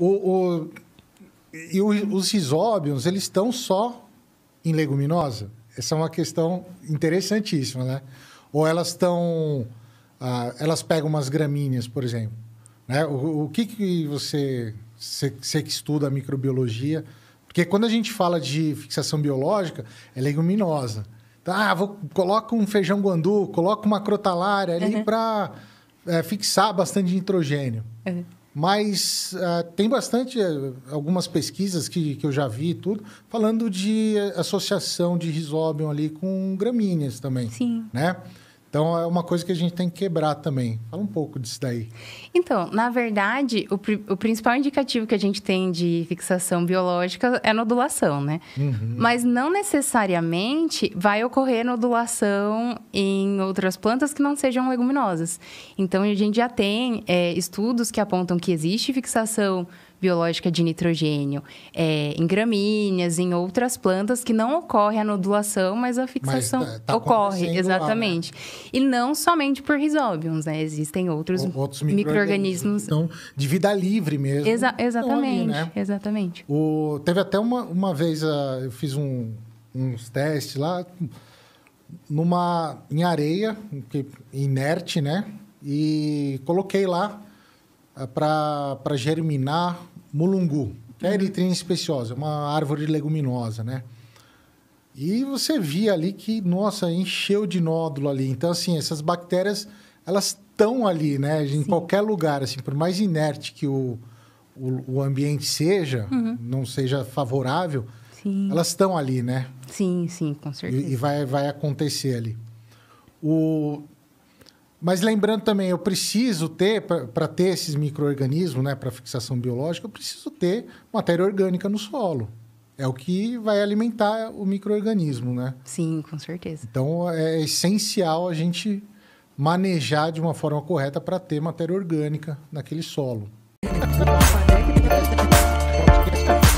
O, o e o, os risóbios, eles estão só em leguminosa? Essa é uma questão interessantíssima, né? Ou elas estão... Ah, elas pegam umas gramíneas, por exemplo. Né? O, o que, que você, você, você que estuda a microbiologia... Porque quando a gente fala de fixação biológica, é leguminosa. Então, ah, vou, coloca um feijão guandu, coloca uma crotalária ali uhum. para é, eh, fixar bastante nitrogênio. Uhum. Mas uh, tem bastante, eh, algumas pesquisas que, que eu já vi e tudo, falando de eh, associação de risóbio ali com gramíneas também. Sim. Né? Sim. Então é uma coisa que a gente tem que quebrar também. Fala um pouco disso daí. Então, na verdade, o, o principal indicativo que a gente tem de fixação biológica é nodulação, né? Uhum. Mas não necessariamente vai ocorrer nodulação em outras plantas que não sejam leguminosas. Então a gente já tem é, estudos que apontam que existe fixação biológica de nitrogênio é, em gramíneas, em outras plantas que não ocorre a nodulação, mas a fixação mas é, tá ocorre, exatamente. Lá, né? E não somente por risóbions, né? Existem outros, microorganismos. Micro então, de vida livre mesmo. Exa exatamente, ali, né? exatamente. O, teve até uma, uma vez, uh, eu fiz um, uns testes lá numa em areia inerte, né? E coloquei lá é para germinar mulungu, que é eritrina especiosa, uma árvore leguminosa, né? E você via ali que, nossa, encheu de nódulo ali. Então, assim, essas bactérias, elas estão ali, né? Em Sim. qualquer lugar, assim, por mais inerte que o, o, o ambiente seja, uhum. não seja favorável, Sim. Elas estão ali, né? Sim, sim, com certeza. E, e, vai, vai acontecer ali. O, mas lembrando também, eu preciso ter, para ter esses micro-organismos, né, para fixação biológica, eu preciso ter matéria orgânica no solo. É o que vai alimentar o microorganismo, né? Sim, com certeza. Então é essencial a gente manejar de uma forma correta para ter matéria orgânica naquele solo.